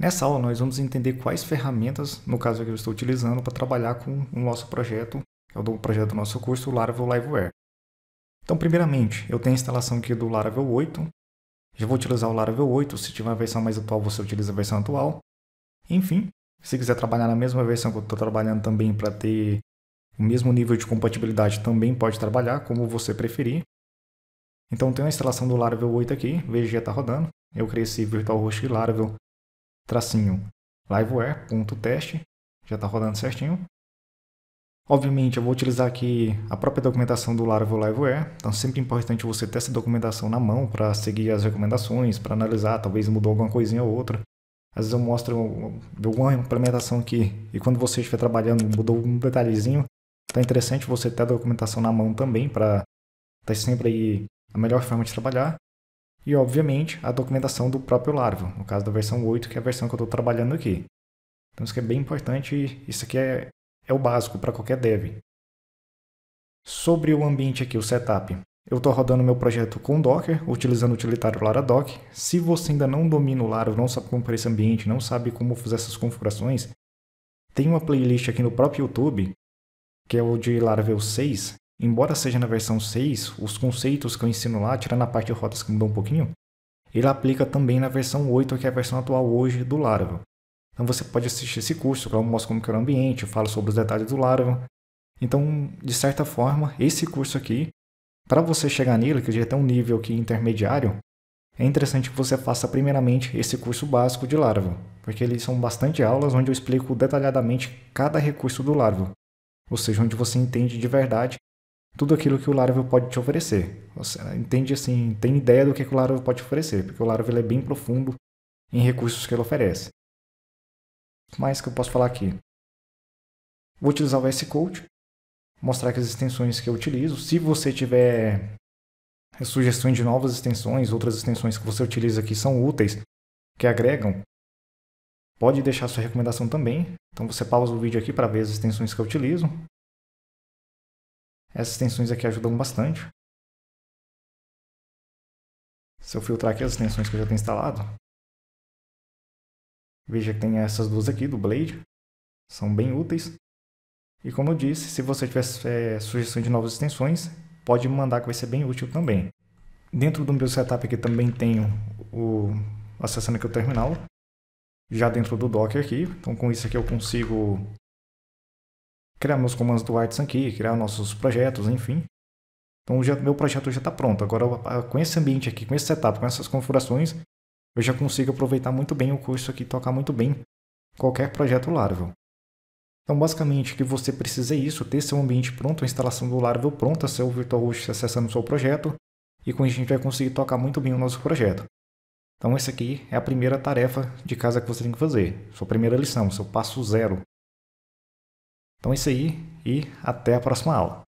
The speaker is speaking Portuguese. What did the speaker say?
Nessa aula, nós vamos entender quais ferramentas, no caso que eu estou utilizando, para trabalhar com o nosso projeto, que é o projeto do nosso curso, o Laravel Liveware. Então, primeiramente, eu tenho a instalação aqui do Laravel 8. Já vou utilizar o Laravel 8. Se tiver uma versão mais atual, você utiliza a versão atual. Enfim, se quiser trabalhar na mesma versão que eu estou trabalhando também para ter o mesmo nível de compatibilidade, também pode trabalhar, como você preferir. Então, tenho a instalação do Laravel 8 aqui. Veja, já está rodando. Eu criei esse virtual host Laravel tracinho liveware.teste, já está rodando certinho. Obviamente eu vou utilizar aqui a própria documentação do Laravel Liveware, então sempre é importante você ter essa documentação na mão para seguir as recomendações, para analisar, talvez mudou alguma coisinha ou outra. Às vezes eu mostro alguma implementação aqui e quando você estiver trabalhando mudou um detalhezinho, Tá interessante você ter a documentação na mão também para estar tá sempre aí a melhor forma de trabalhar. E, obviamente, a documentação do próprio Laravel, no caso da versão 8, que é a versão que eu estou trabalhando aqui. Então isso aqui é bem importante, isso aqui é, é o básico para qualquer dev. Sobre o ambiente aqui, o setup. Eu estou rodando meu projeto com Docker, utilizando o utilitário LaraDoc. Se você ainda não domina o Laravel, não sabe como para esse ambiente, não sabe como fazer essas configurações, tem uma playlist aqui no próprio YouTube, que é o de Laravel 6, embora seja na versão 6, os conceitos que eu ensino lá, tirando a parte de rotas que mudou um pouquinho, ele aplica também na versão 8, que é a versão atual hoje do Laravel. Então você pode assistir esse curso, que eu mostro como que era o ambiente, falo sobre os detalhes do Laravel. Então, de certa forma, esse curso aqui, para você chegar nele, que já tem um nível aqui intermediário, é interessante que você faça primeiramente esse curso básico de Laravel, porque eles são bastante aulas onde eu explico detalhadamente cada recurso do Laravel, ou seja, onde você entende de verdade tudo aquilo que o Laravel pode te oferecer. Você né, entende assim, tem ideia do que, é que o Laravel pode te oferecer, porque o Laravel é bem profundo em recursos que ele oferece. Mais que eu posso falar aqui. Vou utilizar o S Code, mostrar que as extensões que eu utilizo. Se você tiver sugestões de novas extensões, outras extensões que você utiliza aqui são úteis, que agregam, pode deixar sua recomendação também. Então você pausa o vídeo aqui para ver as extensões que eu utilizo. Essas extensões aqui ajudam bastante. Se eu filtrar aqui as extensões que eu já tenho instalado, veja que tem essas duas aqui do Blade, são bem úteis. E como eu disse, se você tiver é, sugestão de novas extensões, pode mandar que vai ser bem útil também. Dentro do meu setup aqui também tenho o acessando aqui o terminal, já dentro do Docker aqui. Então com isso aqui eu consigo criar meus comandos do Arts aqui, criar nossos projetos, enfim. Então já, meu projeto já está pronto. Agora ah, com esse ambiente aqui, com esse setup, com essas configurações, eu já consigo aproveitar muito bem o curso aqui, tocar muito bem qualquer projeto Laravel. Então basicamente o que você precisa é isso, ter seu ambiente pronto, a instalação do Laravel pronta, seu VirtualHost acessando o seu projeto, e com isso a gente vai conseguir tocar muito bem o nosso projeto. Então essa aqui é a primeira tarefa de casa que você tem que fazer, sua primeira lição, seu passo zero então é isso aí e até a próxima aula.